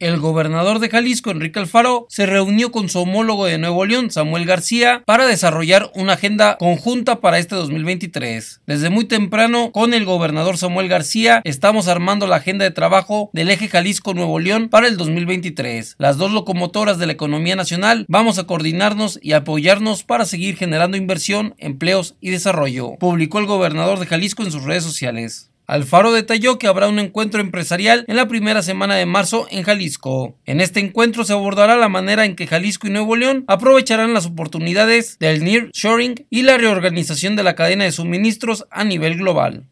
El gobernador de Jalisco, Enrique Alfaro, se reunió con su homólogo de Nuevo León, Samuel García, para desarrollar una agenda conjunta para este 2023. Desde muy temprano, con el gobernador Samuel García, estamos armando la agenda de trabajo del eje Jalisco-Nuevo León para el 2023. Las dos locomotoras de la economía nacional vamos a coordinarnos y apoyarnos para seguir generando inversión, empleos y desarrollo, publicó el gobernador de Jalisco en sus redes sociales. Alfaro detalló que habrá un encuentro empresarial en la primera semana de marzo en Jalisco. En este encuentro se abordará la manera en que Jalisco y Nuevo León aprovecharán las oportunidades del near-shoring y la reorganización de la cadena de suministros a nivel global.